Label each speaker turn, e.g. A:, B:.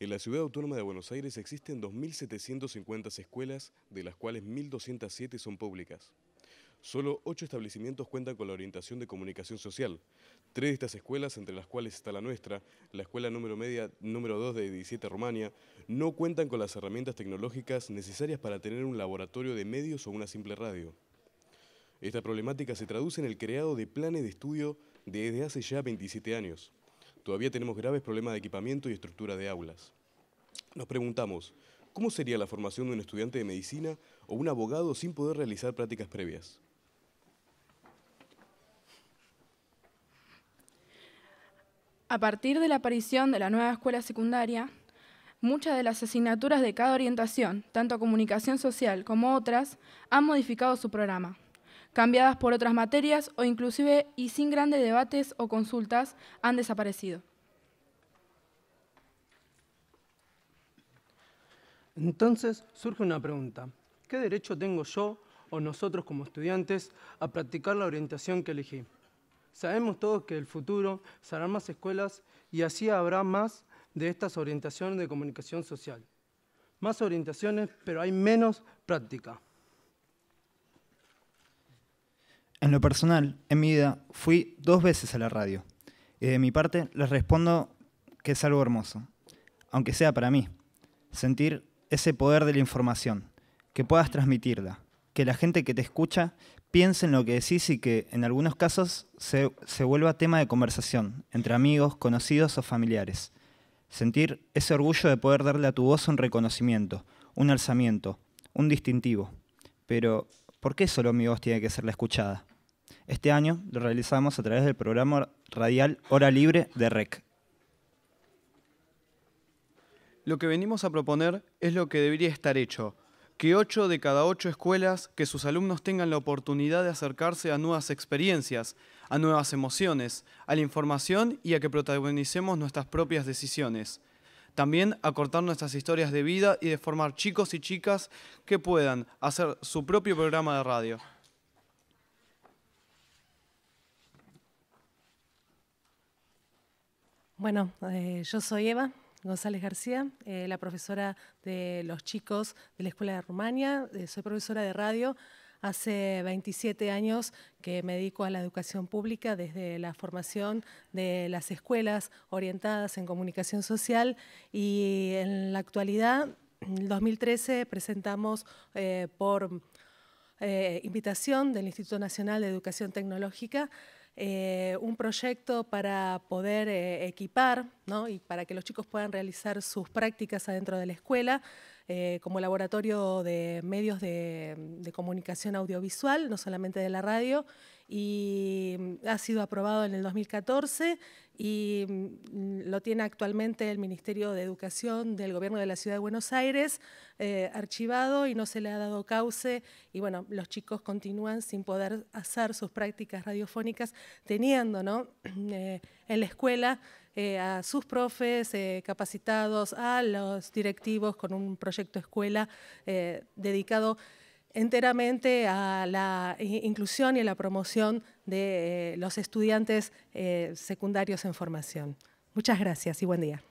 A: En la Ciudad Autónoma de Buenos Aires existen 2.750 escuelas, de las cuales 1.207 son públicas. Solo ocho establecimientos cuentan con la orientación de comunicación social. Tres de estas escuelas, entre las cuales está la nuestra, la escuela número media número 2 de 17 Romania, no cuentan con las herramientas tecnológicas necesarias para tener un laboratorio de medios o una simple radio. Esta problemática se traduce en el creado de planes de estudio desde hace ya 27 años todavía tenemos graves problemas de equipamiento y estructura de aulas. Nos preguntamos, ¿cómo sería la formación de un estudiante de medicina o un abogado sin poder realizar prácticas previas?
B: A partir de la aparición de la nueva escuela secundaria, muchas de las asignaturas de cada orientación, tanto comunicación social como otras, han modificado su programa cambiadas por otras materias o inclusive y sin grandes debates o consultas, han desaparecido.
C: Entonces surge una pregunta. ¿Qué derecho tengo yo o nosotros como estudiantes a practicar la orientación que elegí? Sabemos todos que el futuro serán más escuelas y así habrá más de estas orientaciones de comunicación social. Más orientaciones, pero hay menos práctica.
D: En lo personal, en mi vida, fui dos veces a la radio. Y de mi parte, les respondo que es algo hermoso, aunque sea para mí. Sentir ese poder de la información, que puedas transmitirla, que la gente que te escucha piense en lo que decís y que en algunos casos se, se vuelva tema de conversación entre amigos, conocidos o familiares. Sentir ese orgullo de poder darle a tu voz un reconocimiento, un alzamiento, un distintivo. Pero, ¿por qué solo mi voz tiene que ser la escuchada? Este año lo realizamos a través del programa radial Hora Libre de REC.
E: Lo que venimos a proponer es lo que debería estar hecho, que 8 de cada 8 escuelas, que sus alumnos tengan la oportunidad de acercarse a nuevas experiencias, a nuevas emociones, a la información y a que protagonicemos nuestras propias decisiones. También acortar nuestras historias de vida y de formar chicos y chicas que puedan hacer su propio programa de radio.
F: Bueno, eh, yo soy Eva González García, eh, la profesora de los chicos de la Escuela de Rumania, eh, soy profesora de radio. Hace 27 años que me dedico a la educación pública desde la formación de las escuelas orientadas en comunicación social y en la actualidad, en 2013, presentamos por invitación del Instituto Nacional de Educación Tecnológica eh, un proyecto para poder eh, equipar y para que los chicos puedan realizar sus prácticas adentro de la escuela. Eh, como laboratorio de medios mm, de, comunicación audiovisual, no solamente de la radio, y mm, ha sido aprobado en el 2014 y mm, lo tiene actualmente el Ministerio de Educación del Gobierno de la Ciudad de Buenos Aires, eh, archivado y no se le ha dado cauce, y bueno, los chicos continúan sin poder hacer sus prácticas radiofónicas, teniendo ¿no? Eh, en la escuela eh, a sus profes eh, capacitados, a los directivos con un proyecto escuela eh, dedicado enteramente a la inclusión y a la promoción de los estudiantes secundarios en formación. Muchas gracias y buen día.